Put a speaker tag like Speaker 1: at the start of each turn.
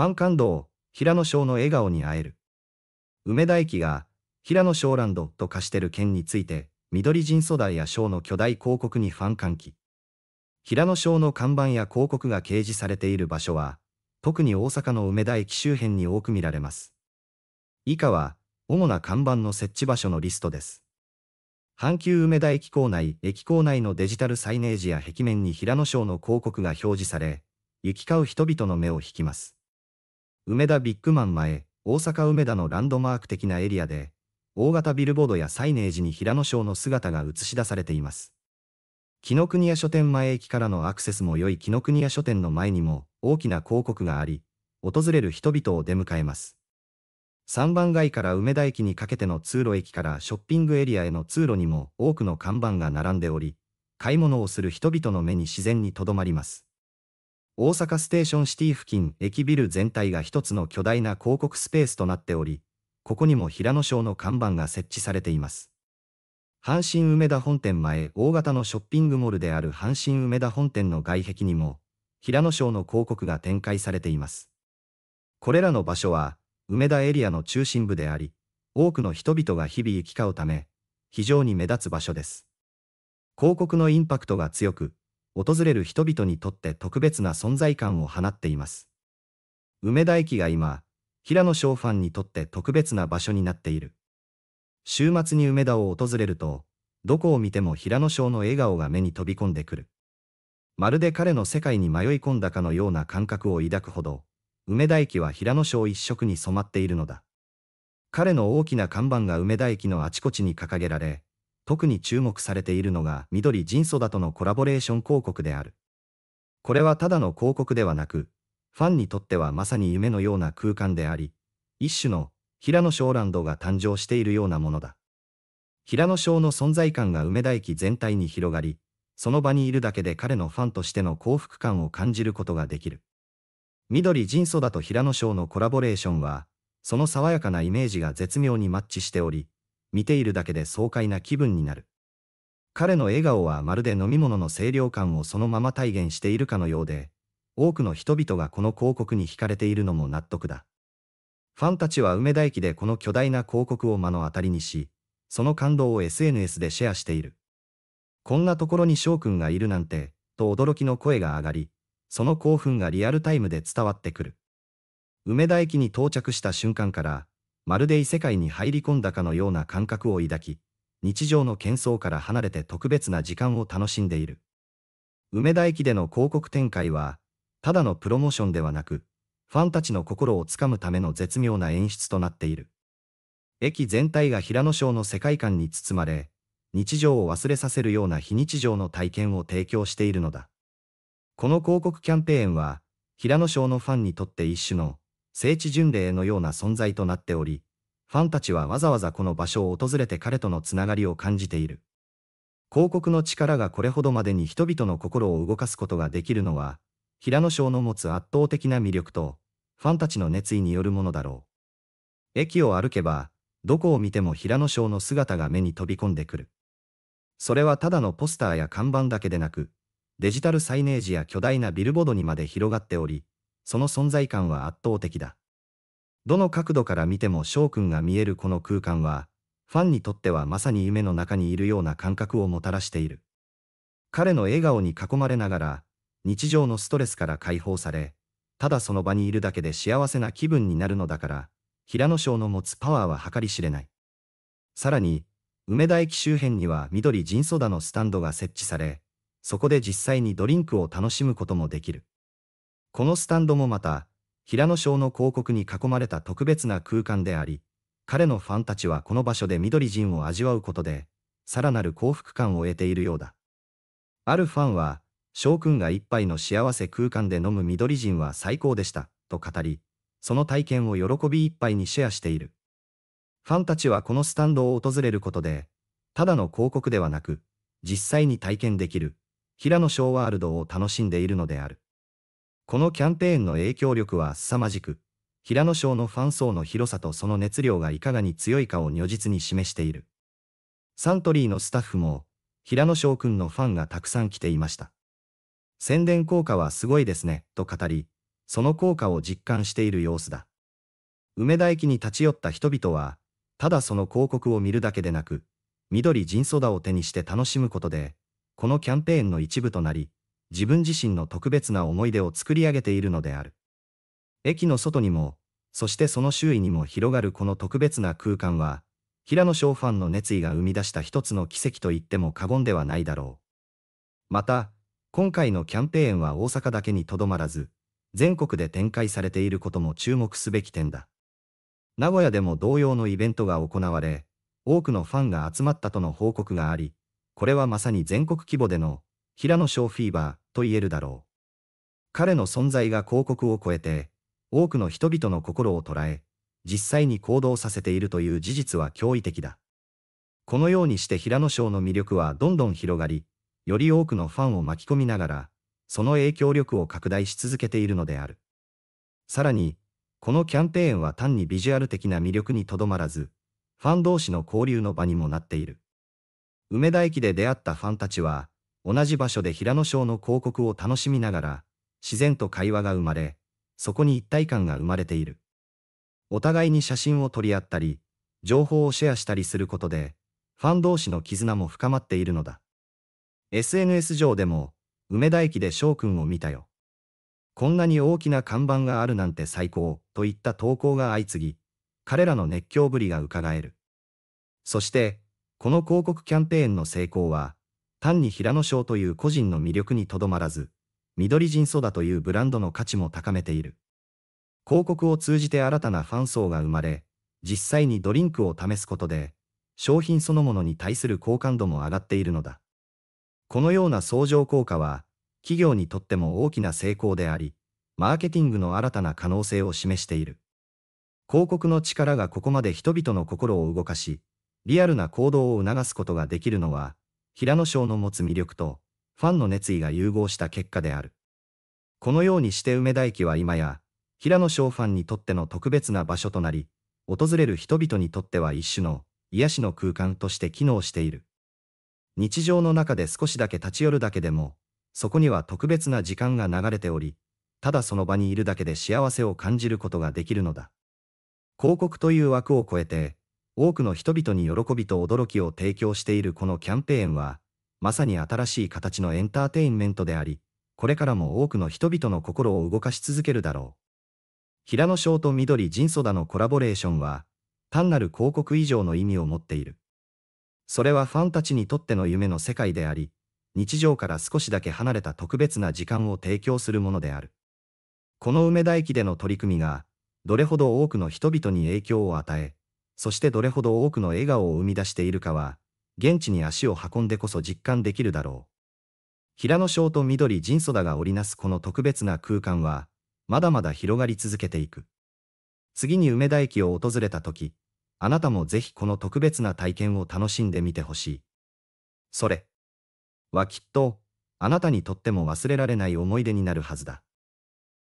Speaker 1: ファン感動、平野翔の笑顔に会える。梅田駅が、平野翔ランドと化してる件について、緑人素材や翔の巨大広告にファン喚起。平野翔の看板や広告が掲示されている場所は、特に大阪の梅田駅周辺に多く見られます。以下は、主な看板の設置場所のリストです。阪急梅田駅構内、駅構内のデジタルサイネージや壁面に平野翔の広告が表示され、行き交う人々の目を引きます。梅田ビッグマン前、大阪梅田のランドマーク的なエリアで、大型ビルボードやサイネージに平野省の姿が映し出されています。紀ノ国屋書店前駅からのアクセスも良い紀ノ国屋書店の前にも大きな広告があり、訪れる人々を出迎えます。3番街から梅田駅にかけての通路駅からショッピングエリアへの通路にも多くの看板が並んでおり、買い物をする人々の目に自然にとどまります。大阪ステーションシティ付近駅ビル全体が一つの巨大な広告スペースとなっており、ここにも平野省の看板が設置されています。阪神梅田本店前大型のショッピングモールである阪神梅田本店の外壁にも、平野省の広告が展開されています。これらの場所は、梅田エリアの中心部であり、多くの人々が日々行き交うため、非常に目立つ場所です。広告のインパクトが強く、訪れる人々にとって特別な存在感を放っています。梅田駅が今、平野翔ファンにとって特別な場所になっている。週末に梅田を訪れると、どこを見ても平野翔の笑顔が目に飛び込んでくる。まるで彼の世界に迷い込んだかのような感覚を抱くほど、梅田駅は平野翔一色に染まっているのだ。彼の大きな看板が梅田駅のあちこちに掲げられ、特に注目されているのが緑人ソダとのコラボレーション広告である。これはただの広告ではなく、ファンにとってはまさに夢のような空間であり、一種の平野翔ランドが誕生しているようなものだ。平野翔の存在感が梅田駅全体に広がり、その場にいるだけで彼のファンとしての幸福感を感じることができる。緑人ソダと平野翔のコラボレーションは、その爽やかなイメージが絶妙にマッチしており、見ているだけで爽快な気分になる。彼の笑顔はまるで飲み物の清涼感をそのまま体現しているかのようで、多くの人々がこの広告に惹かれているのも納得だ。ファンたちは梅田駅でこの巨大な広告を目の当たりにし、その感動を SNS でシェアしている。こんなところに翔くんがいるなんて、と驚きの声が上がり、その興奮がリアルタイムで伝わってくる。梅田駅に到着した瞬間から、まるで異世界に入り込んだかのような感覚を抱き、日常の喧騒から離れて特別な時間を楽しんでいる。梅田駅での広告展開は、ただのプロモーションではなく、ファンたちの心をつかむための絶妙な演出となっている。駅全体が平野省の世界観に包まれ、日常を忘れさせるような非日常の体験を提供しているのだ。この広告キャンペーンは、平野省のファンにとって一種の聖地巡礼のような存在となっており、ファンたちはわざわざこの場所を訪れて彼とのつながりを感じている。広告の力がこれほどまでに人々の心を動かすことができるのは、平野省の持つ圧倒的な魅力と、ファンたちの熱意によるものだろう。駅を歩けば、どこを見ても平野省の姿が目に飛び込んでくる。それはただのポスターや看板だけでなく、デジタルサイネージや巨大なビルボードにまで広がっており、その存在感は圧倒的だ。どの角度から見ても翔くんが見えるこの空間は、ファンにとってはまさに夢の中にいるような感覚をもたらしている。彼の笑顔に囲まれながら、日常のストレスから解放され、ただその場にいるだけで幸せな気分になるのだから、平野省の持つパワーは計り知れない。さらに、梅田駅周辺には緑ジンソダのスタンドが設置され、そこで実際にドリンクを楽しむこともできる。このスタンドもまた、平野賞の広告に囲まれた特別な空間であり、彼のファンたちはこの場所で緑人を味わうことで、さらなる幸福感を得ているようだ。あるファンは、翔くんが一杯の幸せ空間で飲む緑人は最高でした、と語り、その体験を喜び一杯にシェアしている。ファンたちはこのスタンドを訪れることで、ただの広告ではなく、実際に体験できる、平野シワールドを楽しんでいるのである。このキャンペーンの影響力は凄まじく、平野賞のファン層の広さとその熱量がいかがに強いかを如実に示している。サントリーのスタッフも、平野翔くんのファンがたくさん来ていました。宣伝効果はすごいですね、と語り、その効果を実感している様子だ。梅田駅に立ち寄った人々は、ただその広告を見るだけでなく、緑ジンソダを手にして楽しむことで、このキャンペーンの一部となり、自分自身の特別な思い出を作り上げているのである。駅の外にも、そしてその周囲にも広がるこの特別な空間は、平野翔ファンの熱意が生み出した一つの奇跡と言っても過言ではないだろう。また、今回のキャンペーンは大阪だけにとどまらず、全国で展開されていることも注目すべき点だ。名古屋でも同様のイベントが行われ、多くのファンが集まったとの報告があり、これはまさに全国規模での平野翔フィーバーと言えるだろう。彼の存在が広告を超えて、多くの人々の心を捉え、実際に行動させているという事実は驚異的だ。このようにして平野翔の魅力はどんどん広がり、より多くのファンを巻き込みながら、その影響力を拡大し続けているのである。さらに、このキャンペーンは単にビジュアル的な魅力にとどまらず、ファン同士の交流の場にもなっている。梅田駅で出会ったファンたちは、同じ場所で平野省の広告を楽しみながら、自然と会話が生まれ、そこに一体感が生まれている。お互いに写真を撮り合ったり、情報をシェアしたりすることで、ファン同士の絆も深まっているのだ。SNS 上でも、梅田駅で翔くんを見たよ。こんなに大きな看板があるなんて最高、といった投稿が相次ぎ、彼らの熱狂ぶりがうかがえる。そして、この広告キャンペーンの成功は、単に平野賞という個人の魅力にとどまらず、緑人ソダというブランドの価値も高めている。広告を通じて新たなファン層が生まれ、実際にドリンクを試すことで、商品そのものに対する好感度も上がっているのだ。このような相乗効果は、企業にとっても大きな成功であり、マーケティングの新たな可能性を示している。広告の力がここまで人々の心を動かし、リアルな行動を促すことができるのは、平野賞の持つ魅力と、ファンの熱意が融合した結果である。このようにして梅田駅は今や、平野翔ファンにとっての特別な場所となり、訪れる人々にとっては一種の癒しの空間として機能している。日常の中で少しだけ立ち寄るだけでも、そこには特別な時間が流れており、ただその場にいるだけで幸せを感じることができるのだ。広告という枠を超えて、多くの人々に喜びと驚きを提供しているこのキャンペーンは、まさに新しい形のエンターテインメントであり、これからも多くの人々の心を動かし続けるだろう。平野翔と緑人ソダのコラボレーションは、単なる広告以上の意味を持っている。それはファンたちにとっての夢の世界であり、日常から少しだけ離れた特別な時間を提供するものである。この梅田駅での取り組みが、どれほど多くの人々に影響を与え、そしてどれほど多くの笑顔を生み出しているかは、現地に足を運んでこそ実感できるだろう。平野翔と緑神ソダが織りなすこの特別な空間は、まだまだ広がり続けていく。次に梅田駅を訪れた時、あなたもぜひこの特別な体験を楽しんでみてほしい。それはきっと、あなたにとっても忘れられない思い出になるはずだ。